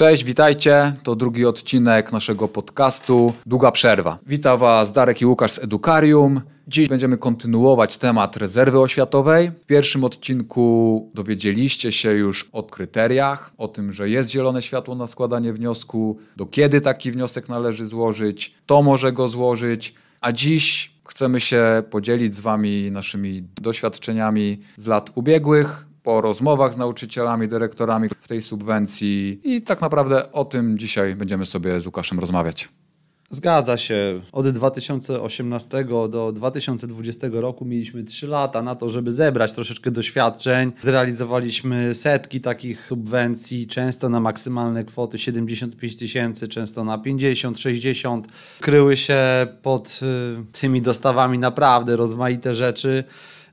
Cześć, witajcie. To drugi odcinek naszego podcastu Długa Przerwa. Witam Was Darek i Łukasz z Edukarium. Dziś będziemy kontynuować temat rezerwy oświatowej. W pierwszym odcinku dowiedzieliście się już o kryteriach, o tym, że jest zielone światło na składanie wniosku, do kiedy taki wniosek należy złożyć, kto może go złożyć. A dziś chcemy się podzielić z Wami naszymi doświadczeniami z lat ubiegłych, po rozmowach z nauczycielami, dyrektorami w tej subwencji i tak naprawdę o tym dzisiaj będziemy sobie z Łukaszem rozmawiać. Zgadza się. Od 2018 do 2020 roku mieliśmy 3 lata na to, żeby zebrać troszeczkę doświadczeń. Zrealizowaliśmy setki takich subwencji, często na maksymalne kwoty 75 tysięcy, często na 50, 60. Kryły się pod y, tymi dostawami naprawdę rozmaite rzeczy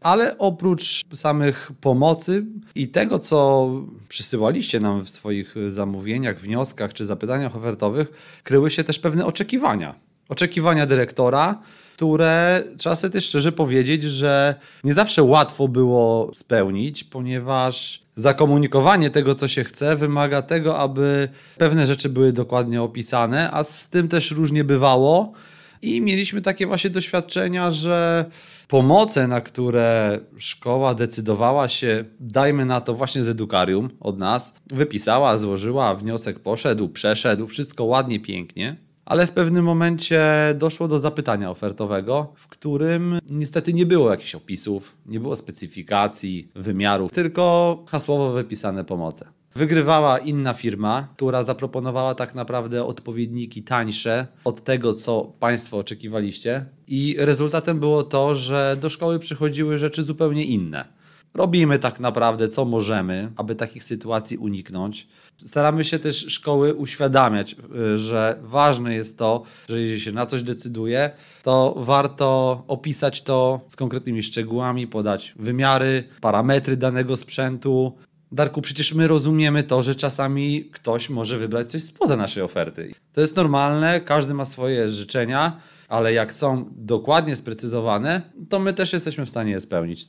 ale oprócz samych pomocy i tego, co przysyłaliście nam w swoich zamówieniach, wnioskach czy zapytaniach ofertowych, kryły się też pewne oczekiwania. Oczekiwania dyrektora, które trzeba sobie też szczerze powiedzieć, że nie zawsze łatwo było spełnić, ponieważ zakomunikowanie tego, co się chce, wymaga tego, aby pewne rzeczy były dokładnie opisane, a z tym też różnie bywało. I mieliśmy takie właśnie doświadczenia, że pomoce, na które szkoła decydowała się, dajmy na to właśnie z edukarium od nas, wypisała, złożyła, wniosek poszedł, przeszedł, wszystko ładnie, pięknie, ale w pewnym momencie doszło do zapytania ofertowego, w którym niestety nie było jakichś opisów, nie było specyfikacji, wymiarów, tylko hasłowo wypisane pomoce. Wygrywała inna firma, która zaproponowała tak naprawdę odpowiedniki tańsze od tego, co Państwo oczekiwaliście, i rezultatem było to, że do szkoły przychodziły rzeczy zupełnie inne. Robimy tak naprawdę, co możemy, aby takich sytuacji uniknąć. Staramy się też szkoły uświadamiać, y, że ważne jest to, że jeżeli się na coś decyduje, to warto opisać to z konkretnymi szczegółami, podać wymiary, parametry danego sprzętu, Darku, przecież my rozumiemy to, że czasami ktoś może wybrać coś spoza naszej oferty. To jest normalne, każdy ma swoje życzenia, ale jak są dokładnie sprecyzowane, to my też jesteśmy w stanie je spełnić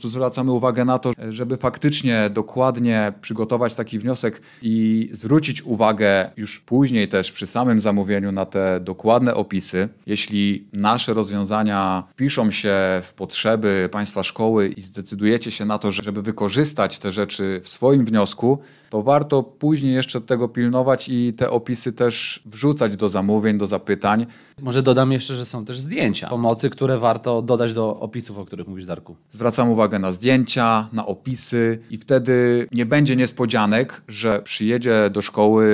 tu zwracamy uwagę na to, żeby faktycznie dokładnie przygotować taki wniosek i zwrócić uwagę już później też przy samym zamówieniu na te dokładne opisy. Jeśli nasze rozwiązania piszą się w potrzeby Państwa szkoły i zdecydujecie się na to, żeby wykorzystać te rzeczy w swoim wniosku, to warto później jeszcze tego pilnować i te opisy też wrzucać do zamówień, do zapytań. Może dodam jeszcze, że są też zdjęcia pomocy, które warto dodać do opisów, o których mówisz, Darku. Zwracam uwagę uwagę na zdjęcia, na opisy i wtedy nie będzie niespodzianek, że przyjedzie do szkoły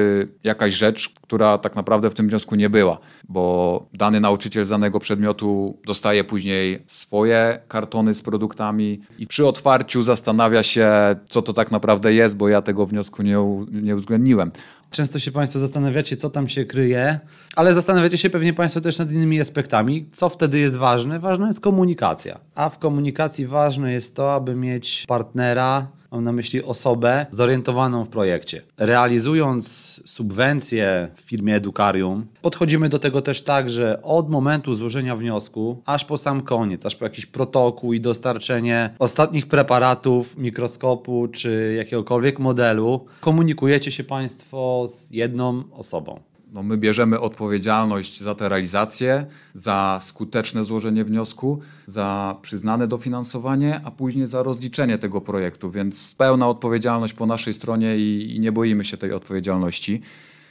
jakaś rzecz, która tak naprawdę w tym wniosku nie była, bo dany nauczyciel z danego przedmiotu dostaje później swoje kartony z produktami i przy otwarciu zastanawia się, co to tak naprawdę jest, bo ja tego wniosku nie, nie uwzględniłem. Często się Państwo zastanawiacie, co tam się kryje, ale zastanawiacie się pewnie Państwo też nad innymi aspektami. Co wtedy jest ważne? Ważna jest komunikacja. A w komunikacji ważne jest to, aby mieć partnera, Mam na myśli osobę zorientowaną w projekcie. Realizując subwencję w firmie Edukarium, podchodzimy do tego też tak, że od momentu złożenia wniosku, aż po sam koniec, aż po jakiś protokół i dostarczenie ostatnich preparatów, mikroskopu czy jakiegokolwiek modelu, komunikujecie się Państwo z jedną osobą no my bierzemy odpowiedzialność za tę realizację, za skuteczne złożenie wniosku, za przyznane dofinansowanie, a później za rozliczenie tego projektu, więc pełna odpowiedzialność po naszej stronie i, i nie boimy się tej odpowiedzialności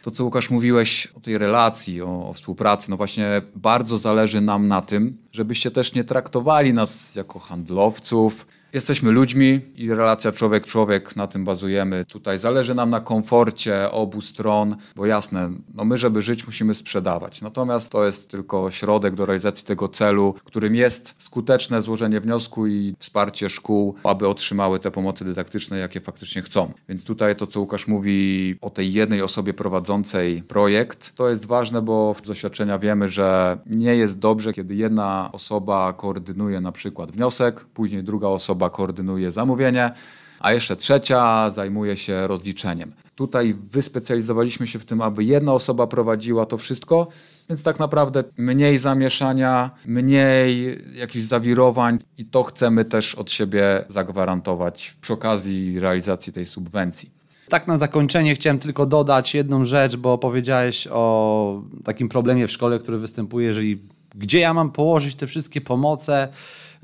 to, co Łukasz mówiłeś o tej relacji, o, o, współpracy, no właśnie bardzo zależy nam na tym, żebyście też nie traktowali nas jako handlowców, Jesteśmy ludźmi i relacja człowiek-człowiek, na tym bazujemy. Tutaj zależy nam na komforcie obu stron, bo jasne, no my, żeby żyć, musimy sprzedawać. Natomiast to jest tylko środek do realizacji tego celu, którym jest skuteczne złożenie wniosku i wsparcie szkół, aby otrzymały te pomocy dydaktyczne, jakie faktycznie chcą. Więc tutaj to, co Łukasz mówi o tej jednej osobie prowadzącej projekt, to jest ważne, bo z doświadczenia wiemy, że nie jest dobrze, kiedy jedna osoba koordynuje na przykład wniosek, później druga osoba osoba koordynuje zamówienie, a jeszcze trzecia zajmuje się rozliczeniem. Tutaj wyspecjalizowaliśmy się w tym, aby jedna osoba prowadziła to wszystko, więc tak naprawdę mniej zamieszania, mniej jakichś zawirowań i to chcemy też od siebie zagwarantować przy okazji realizacji tej subwencji. Tak na zakończenie chciałem tylko dodać jedną rzecz, bo powiedziałeś o takim problemie w szkole, który występuje, jeżeli gdzie ja mam położyć te wszystkie pomoce,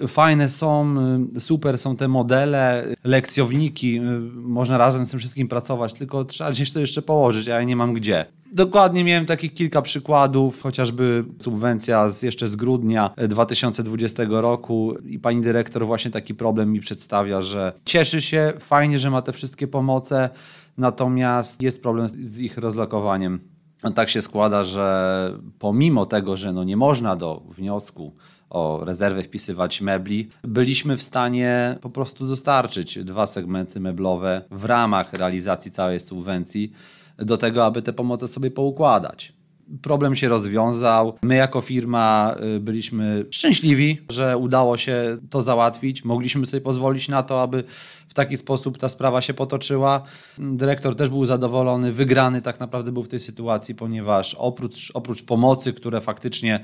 Fajne są, y, super są te modele, lekcjowniki, y, można razem z tym wszystkim pracować, tylko trzeba gdzieś to jeszcze położyć, a ja nie mam gdzie. Dokładnie miałem takich kilka przykładów, chociażby subwencja z, jeszcze z grudnia 2020 y, roku i pani dyrektor właśnie taki problem mi przedstawia, że cieszy się, fajnie, że ma te wszystkie pomoce, natomiast jest problem z ich rozlokowaniem. No tak się składa, że pomimo tego, że no nie można do wniosku o rezerwę wpisywać mebli, byliśmy w stanie po prostu dostarczyć dwa segmenty meblowe w ramach realizacji całej subwencji do tego, aby te pomoce sobie poukładać. Problem się rozwiązał. My, jako firma, y, byliśmy szczęśliwi, że udało się to załatwić. Mogliśmy sobie pozwolić na to, aby w taki sposób ta sprawa się potoczyła. Dyrektor też był zadowolony, wygrany tak naprawdę był w tej sytuacji, ponieważ oprócz, oprócz pomocy, które faktycznie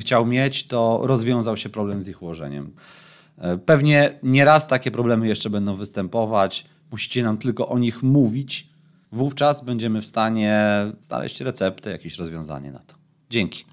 chciał mieć, to rozwiązał się problem z ich ułożeniem. E, pewnie nieraz takie problemy jeszcze będą występować. Musicie nam tylko o nich mówić. Wówczas będziemy w stanie znaleźć receptę, jakieś rozwiązanie na to. Dzięki.